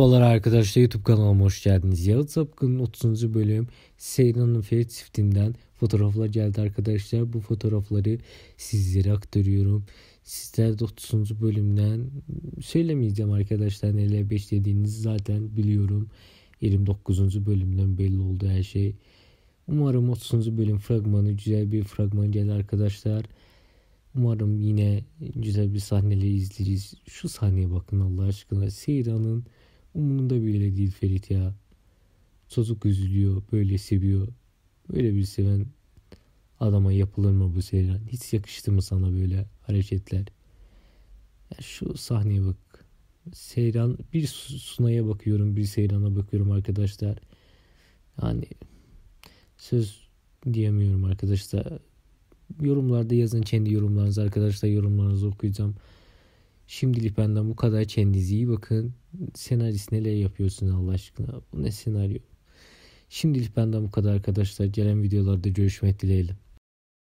Merhabalar arkadaşlar YouTube kanalıma hoş geldiniz. Yalı Sapkın'ın 30. bölüm Seyran'ın Ferit çiftinden fotoğraflar geldi arkadaşlar. Bu fotoğrafları sizlere aktarıyorum. Sizler de 30. bölümden söylemeyeceğim arkadaşlar neler beklediğinizi zaten biliyorum. 29. bölümden belli oldu her şey. Umarım 30. bölüm fragmanı güzel bir fragman geldi arkadaşlar. Umarım yine güzel bir sahneleri izleriz. Şu sahneye bakın Allah aşkına. Seyran'ın Umurunda bile değil Ferit ya. Çocuk üzülüyor, böyle seviyor. Böyle bir seven adama yapılır mı bu Seyran? Hiç yakıştı mı sana böyle hareketler? Ya şu sahneye bak. Seyran bir Sunay'a bakıyorum, bir Seyran'a bakıyorum arkadaşlar. Yani söz diyemiyorum arkadaşlar. Yorumlarda yazın kendi yorumlarınızı arkadaşlar yorumlarınızı okuyacağım. Şimdilik benden bu kadar. Kendinize iyi bakın. Senarist neler yapıyorsun Allah aşkına? Bu ne senaryo? Şimdilik benden bu kadar arkadaşlar. Gelen videolarda görüşmek dileğiyle.